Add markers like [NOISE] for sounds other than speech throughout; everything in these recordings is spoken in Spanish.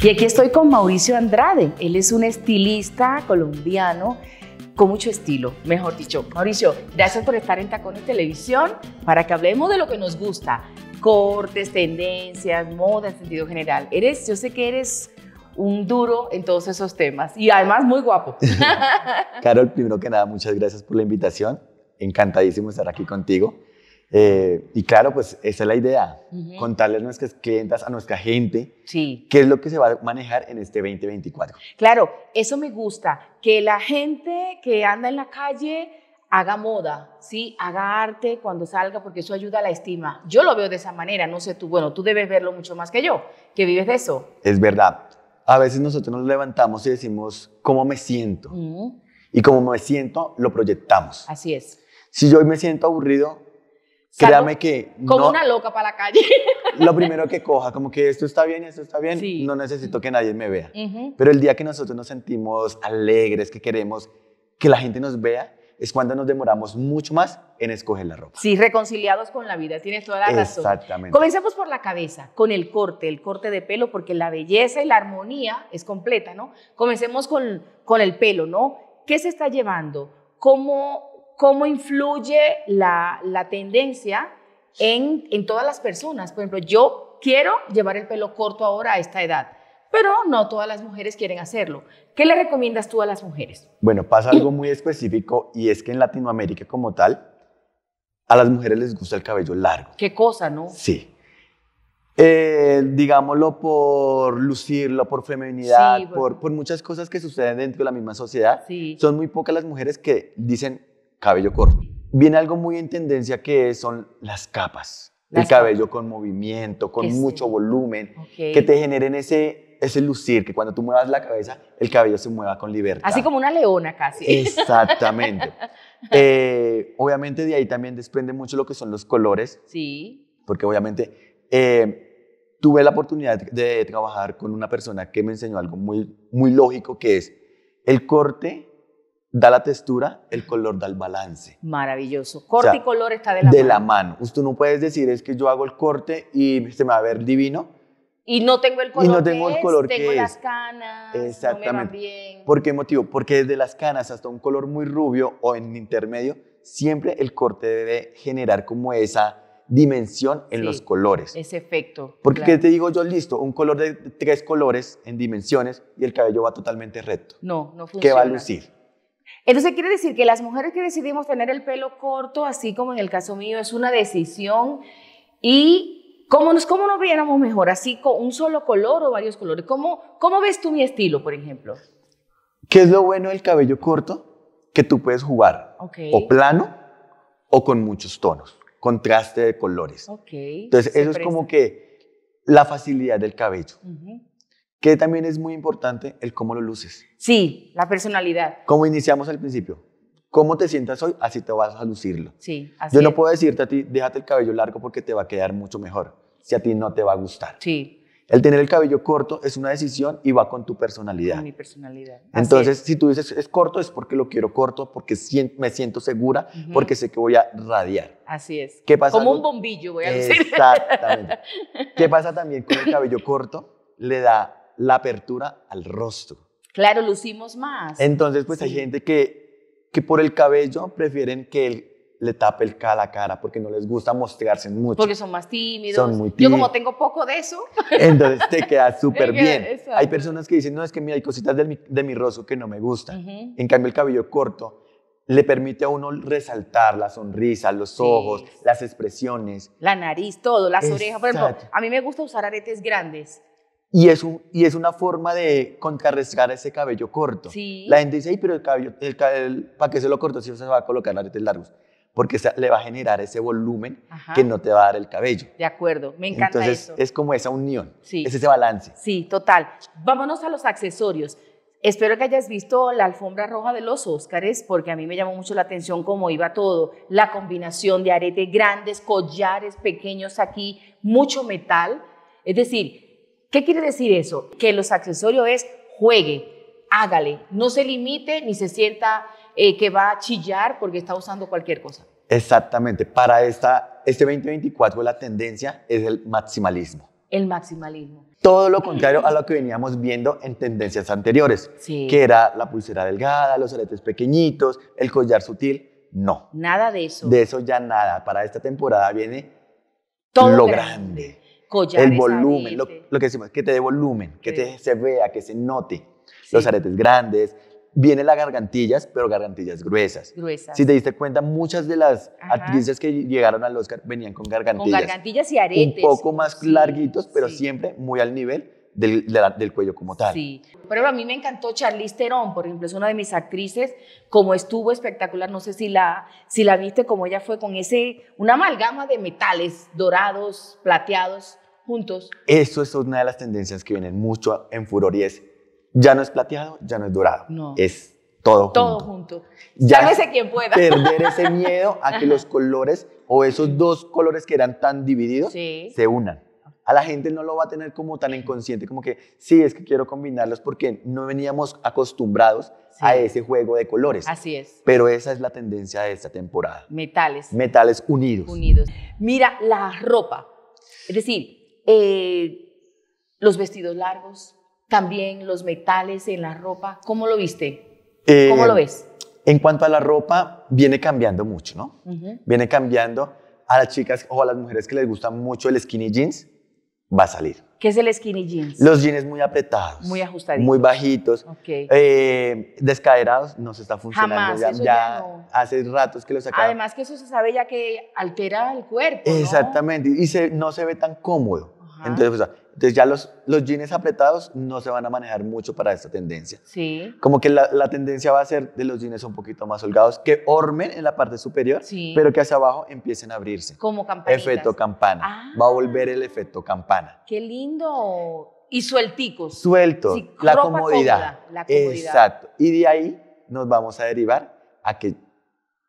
Y aquí estoy con Mauricio Andrade. Él es un estilista colombiano con mucho estilo, mejor dicho. Mauricio, gracias por estar en Tacones Televisión para que hablemos de lo que nos gusta. Cortes, tendencias, moda en sentido general. Eres, yo sé que eres un duro en todos esos temas y además muy guapo. [LAUGHS] [LAUGHS] Carol, primero que nada, muchas gracias por la invitación. Encantadísimo estar aquí contigo. Eh, y claro, pues esa es la idea, contarle contarles a nuestras clientas, a nuestra gente, qué es lo que se va a manejar en este 2024. Claro, eso me gusta, que la gente que anda en la calle haga moda, ¿sí? haga arte cuando salga, porque eso ayuda a la estima. Yo lo veo de esa manera, no sé tú, bueno, tú debes verlo mucho más que yo, que vives de eso. Es verdad. A veces nosotros nos levantamos y decimos, ¿cómo me siento? Y como me siento, lo proyectamos. Así es. Si yo hoy me siento aburrido, Créame que. Como una loca para la calle. [LAUGHS] Lo primero que coja, como que esto está bien, esto está bien, no necesito que nadie me vea. Pero el día que nosotros nos sentimos alegres, que queremos que la gente nos vea, es cuando nos demoramos mucho más en escoger la ropa. Sí, reconciliados con la vida, tienes toda la razón. Exactamente. Comencemos por la cabeza, con el corte, el corte de pelo, porque la belleza y la armonía es completa, ¿no? Comencemos con, con el pelo, ¿no? ¿Qué se está llevando? ¿Cómo, cómo influye la, la tendencia en, en, todas las personas. Por ejemplo, yo quiero llevar el pelo corto ahora a esta edad, pero no todas las mujeres quieren hacerlo. ¿Qué le recomiendas tú a las mujeres? Bueno, pasa algo muy específico y es que en Latinoamérica como tal, a las mujeres les gusta el cabello largo. Qué cosa, ¿no? Sí. Eh, digámoslo por lucirlo, por feminidad, por, por, muchas cosas que suceden dentro de la misma sociedad. Son muy pocas las mujeres que dicen, cabello corto. Viene algo muy en tendencia que son las capas. el cabello con movimiento, con mucho volumen, que te generen ese, ese lucir, que cuando tú muevas la cabeza, el cabello se mueva con libertad. Así como una leona casi. Exactamente. [LAUGHS] Eh, obviamente de ahí también desprende mucho lo que son los colores. Sí. Porque obviamente eh, tuve la oportunidad de trabajar con una persona que me enseñó algo muy, muy lógico, que es el corte da la textura, el color da el balance. Maravilloso. Corte y color está de la mano. De la mano. Usted no puedes decir es que yo hago el corte y se me va a ver divino. Y no tengo el color. Y no tengo el color es, tengo las canas. Exactamente. No me va bien. ¿Por qué motivo? Porque desde las canas hasta un color muy rubio o en intermedio, siempre el corte debe generar como esa dimensión en los colores. Ese efecto. Porque ¿qué te digo yo, listo, un color de tres colores en dimensiones y el cabello va totalmente recto. No, no funciona. ¿Qué va a lucir? Entonces quiere decir que las mujeres que decidimos tener el pelo corto, así como en el caso mío, es una decisión y cómo nos, cómo nos viéramos mejor, así con un solo color o varios colores. ¿Cómo, ¿Cómo ves tú mi estilo, por ejemplo? ¿Qué es lo bueno del cabello corto? Que tú puedes jugar o plano o con muchos tonos, contraste de colores. Entonces, eso es como que la facilidad del cabello que también es muy importante el cómo lo luces. Sí, la personalidad. Como iniciamos al principio, cómo te sientas hoy, así te vas a lucirlo. Sí, así Yo no puedo decirte a ti, déjate el cabello largo porque te va a quedar mucho mejor, si a ti no te va a gustar. Sí. El tener el cabello corto es una decisión y va con tu personalidad. Con mi personalidad. Entonces, si tú dices es corto, es porque lo quiero corto, porque me siento segura, porque sé que voy a radiar. Así es. ¿Qué pasa? Como un bombillo, voy a decir. Exactamente. [LAUGHS] ¿Qué pasa también con el cabello corto? Le da la apertura al rostro. Claro, lucimos más. Entonces, pues hay gente que, que por el cabello prefieren que él le tape el cara cara porque no les gusta mostrarse mucho. Porque son más tímidos. Son muy tímidos. Yo como tengo poco de eso. Entonces te [LAUGHS] queda súper bien. Hay personas que dicen, no, es que mira, hay cositas de mi, rostro que no me gustan. En cambio, el cabello corto le permite a uno resaltar la sonrisa, los ojos, las expresiones. La nariz, todo, las orejas. Por ejemplo, a mí me gusta usar aretes grandes. Y es, y es una forma de contrarrestar ese cabello corto. Sí. La gente dice, pero el cabello, el, ¿para qué se lo corto si se va a colocar aretes largos? Porque le va a generar ese volumen que no te va a dar el cabello. De acuerdo, me encanta Entonces, es como esa unión, es ese balance. Sí, total. Vámonos a los accesorios. Espero que hayas visto la alfombra roja de los Óscares, porque a mí me llamó mucho la atención cómo iba todo. La combinación de aretes grandes, collares pequeños aquí, mucho metal. Es decir, ¿Qué quiere decir eso? Que los accesorios es juegue, hágale, no se limite ni se sienta eh, que va a chillar porque está usando cualquier cosa. Exactamente, para esta, este 2024 la tendencia es el maximalismo. El maximalismo. Todo lo contrario a lo que veníamos viendo en tendencias anteriores, que era la pulsera delgada, los aretes pequeñitos, el collar sutil. No. Nada de eso. De eso ya nada. Para esta temporada viene Todo lo grande el volumen, lo, que decimos, que te dé volumen, que te, se vea, que se note. Los aretes grandes, viene las gargantillas, pero gargantillas gruesas. Si te diste cuenta, muchas de las actrices que llegaron al Oscar venían con gargantillas. Con gargantillas y aretes. Un poco más larguitos, pero siempre muy al nivel del, cuello como tal. Sí. Pero a mí me encantó Charlize Theron, por ejemplo, es una de mis actrices, como estuvo espectacular, no sé si la, si la viste, como ella fue con ese, una amalgama de metales dorados, plateados, juntos. Eso es una de las tendencias que vienen mucho en furor y es, ya no es plateado, ya no es dorado, no. es todo, todo junto. ya no sé quién pueda. Perder ese [LAUGHS] miedo a que los colores o esos dos colores que eran tan divididos se unan a la gente no lo va a tener como tan inconsciente, como que sí, es que quiero combinarlos porque no veníamos acostumbrados a ese juego de colores. Así es. Pero esa es la tendencia de esta temporada. Metales. Metales unidos. Unidos. Mira, la ropa, es decir, eh, los vestidos largos, también los metales en la ropa, ¿cómo lo viste? ¿Cómo lo eh, ves? En cuanto a la ropa, viene cambiando mucho, ¿no? Viene cambiando a las chicas o a las mujeres que les gusta mucho el skinny jeans, va a salir. ¿Qué es el skinny jeans? Los jeans muy apretados. Muy ajustaditos. Muy bajitos. Eh, descaderados, no se está funcionando. ya, hace ratos que lo sacaron. Además que eso se sabe ya que altera el cuerpo. Exactamente, y se, no se ve tan cómodo. Pues, entonces, ya los, los jeans apretados no se van a manejar mucho para esta tendencia. Sí. Como que la, la tendencia va a ser de los jeans un poquito más holgados, que ormen en la parte superior, pero que hacia abajo empiecen a abrirse. Como campana. Efecto campana. va a volver el efecto campana. Ah, qué lindo. Y suelticos. Suelto. la, comodidad. la comodidad. Exacto. Y de ahí nos vamos a derivar a que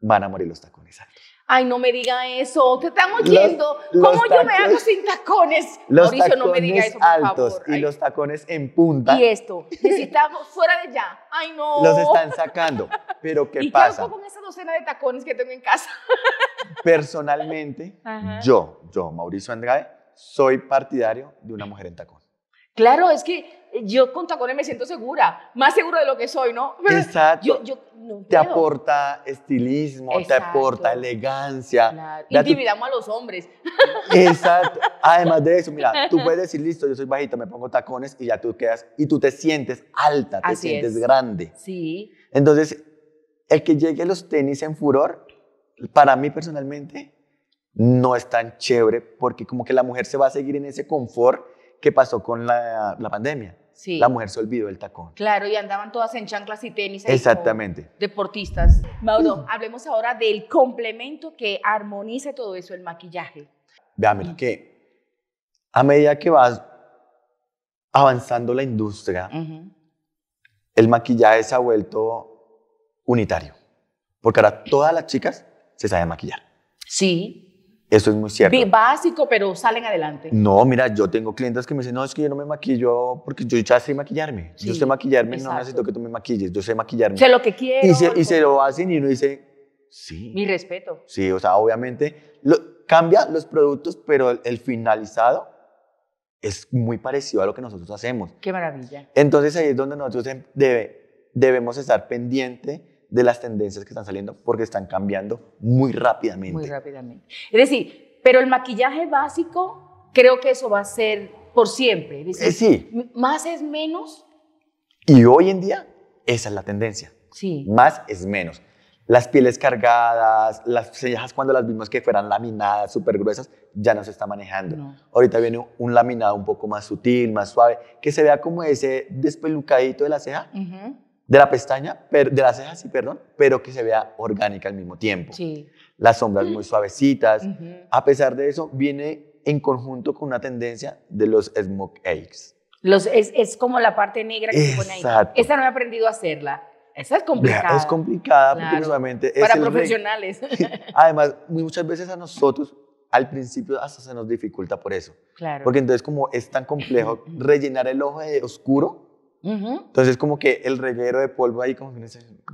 van a morir los tacones altos ay, no me diga eso, te están oyendo, ¿cómo yo me hago sin tacones? Mauricio, no me diga eso, por altos Y los tacones en punta. Y esto, necesitamos fuera de ya, ay, no. Los están sacando, pero ¿qué pasa? [LAUGHS] qué hago con esa docena de tacones que tengo en casa? [LAUGHS] Personalmente, yo, yo, Mauricio Andrade, soy partidario de una mujer en tacones. Claro, es que yo con tacones me siento segura, más segura de lo que soy, ¿no? [LAUGHS] Exacto. te aporta estilismo, te aporta elegancia. Claro. Intimidamos a los hombres. [LAUGHS] Exacto. Además de eso, mira, tú puedes decir, listo, yo soy bajita, me pongo tacones y ya tú quedas, y tú te sientes alta, te sientes grande. Sí. Entonces, el que llegue a los tenis en furor, para mí personalmente, no es tan chévere, porque como que la mujer se va a seguir en ese confort ¿Qué pasó con la, la pandemia. La mujer se olvidó del tacón. Claro, y andaban todas en chanclas y tenis. Exactamente. Deportistas. Mauro, mm. hablemos ahora del complemento que armoniza todo eso, el maquillaje. Veámoslo, que a medida que vas avanzando la industria, el maquillaje se ha vuelto unitario. Porque ahora todas las chicas se saben maquillar. Sí. Eso es muy cierto. Básico, pero salen adelante. No, mira, yo tengo clientes que me dicen, no, es que yo no me maquillo porque yo ya sé maquillarme. yo sé maquillarme, no necesito que tú me maquilles, yo sé maquillarme. Sé lo que quiero. Y se, lo hacen y uno dice, sí. Mi respeto. Sí, o sea, obviamente lo, cambia los productos, pero el, el, finalizado es muy parecido a lo que nosotros hacemos. Qué maravilla. Entonces ahí es donde nosotros debe, debemos estar pendiente de las tendencias que están saliendo porque están cambiando muy rápidamente. Muy rápidamente. Es decir, pero el maquillaje básico creo que eso va a ser por siempre. Es eh, sí. Más es menos. Y hoy en día esa es la tendencia. Sí. Más es menos. Las pieles cargadas, las cejas cuando las vimos que fueran laminadas, súper gruesas, ya no se está manejando. Ahorita viene un laminado un poco más sutil, más suave, que se vea como ese despelucadito de la ceja, de la pestaña, de las cejas, sí, perdón, pero que se vea orgánica al mismo tiempo. Sí. Las sombras muy suavecitas. A pesar de eso, viene en conjunto con una tendencia de los smoke eggs. Los, es, como la parte negra que se pone ahí. Esa no he aprendido a hacerla. Esa es complicada. Es complicada porque normalmente Para profesionales. [LAUGHS] Además, muchas veces a nosotros al principio hasta se nos dificulta por eso. Claro. Porque entonces como es tan complejo [CLEARS THROAT] rellenar el ojo de oscuro, entonces, como que el reguero de polvo ahí, como que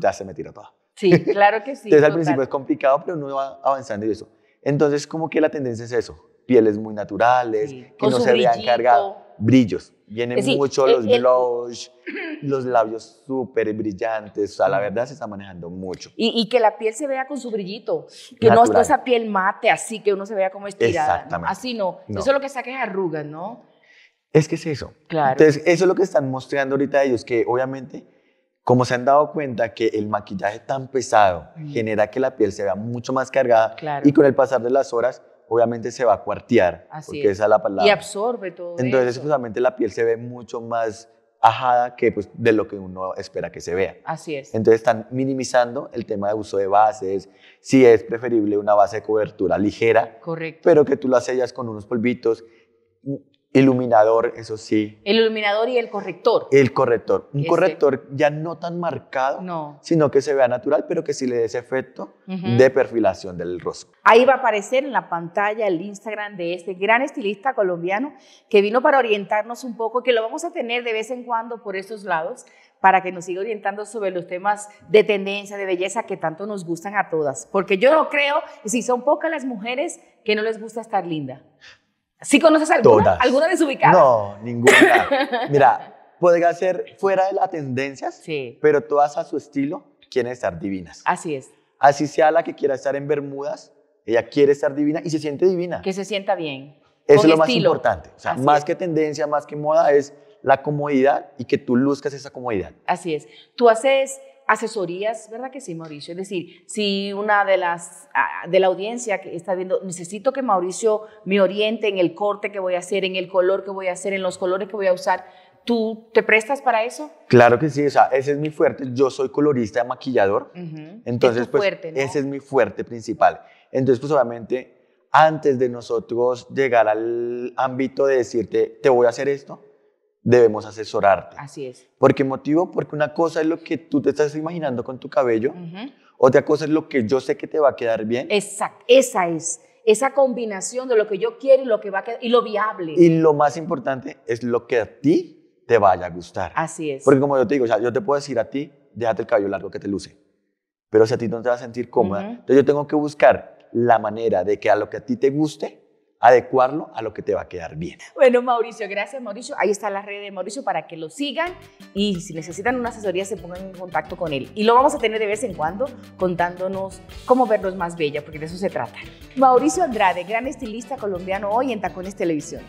ya se me tira todo. Sí, [LAUGHS] claro que sí. Entonces, al principio es complicado, pero uno va avanzando y eso. Entonces, como que la tendencia es eso: pieles muy naturales, que no se vean cargadas brillos. Vienen mucho e los e blush, [CLEARS THROAT] los labios súper brillantes, o sea, la verdad se está manejando mucho. Y, que la piel se vea con su brillito, que no toda esa piel mate así, que uno se vea como estirada. Exactamente. Así no. Eso es lo que saca es arrugas, ¿no? Es que es eso. Claro. Entonces, eso es lo que están mostrando ahorita ellos, que obviamente, como se han dado cuenta que el maquillaje tan pesado genera que la piel se vea mucho más cargada y con el pasar de las horas, obviamente se va a cuartear, Así porque es. esa es la palabra. Y absorbe todo. Entonces, justamente la piel se ve mucho más ajada que pues, de lo que uno espera que se vea. Así es. Entonces están minimizando el tema de uso de bases, si es preferible una base de cobertura ligera, Correcto. pero que tú la sellas con unos polvitos Iluminador, eso sí. El iluminador y el corrector. El corrector. Un corrector ya no tan marcado, sino que se vea natural, pero que sí le dé ese efecto de perfilación del rostro. Ahí va a aparecer en la pantalla el Instagram de este gran estilista colombiano que vino para orientarnos un poco, que lo vamos a tener de vez en cuando por estos lados, para que nos siga orientando sobre los temas de tendencia, de belleza que tanto nos gustan a todas. Porque yo no creo, si son pocas las mujeres que no les gusta estar linda. ¿Sí conoces alguna? de ¿Alguna desubicada? No, ninguna. [LAUGHS] Mira, puede ser fuera de las tendencias, sí. pero todas a su estilo quieren estar divinas. Así es. Así sea la que quiera estar en Bermudas, ella quiere estar divina y se siente divina. Que se sienta bien. Eso es lo más importante. O sea, más que tendencia, más que moda, es la comodidad y que tú luzcas esa comodidad. Así es. Tú haces asesorías, ¿verdad que sí, Mauricio? Es decir, si una de las ah, de la audiencia que está viendo, necesito que Mauricio me oriente en el corte que voy a hacer, en el color que voy a hacer, en los colores que voy a usar, ¿tú te prestas para eso? Claro que sí, o sea, ese es mi fuerte, yo soy colorista, maquillador, entonces pues ese es mi fuerte principal. Entonces pues obviamente antes de nosotros llegar al ámbito de decirte, te voy a hacer esto, debemos asesorarte. Así es. ¿Por qué motivo? Porque una cosa es lo que tú te estás imaginando con tu cabello, otra cosa es lo que yo sé que te va a quedar bien. Exacto, esa es. Esa combinación de lo que yo quiero y lo que va a quedar, y lo viable. Y lo más importante es lo que a ti te vaya a gustar. Así es. Porque como yo te digo, yo te puedo decir a ti, déjate el cabello largo que te luce. Pero si a ti no te va a sentir cómoda, entonces yo tengo que buscar la manera de que a lo que a ti te guste, adecuarlo a lo que te va a quedar bien. Bueno, Mauricio, gracias Mauricio. Ahí está la red de Mauricio para que lo sigan y si necesitan una asesoría se pongan en contacto con él. Y lo vamos a tener de vez en cuando contándonos cómo vernos más bella, porque de eso se trata. Mauricio Andrade, gran estilista colombiano hoy en Tacones Televisión.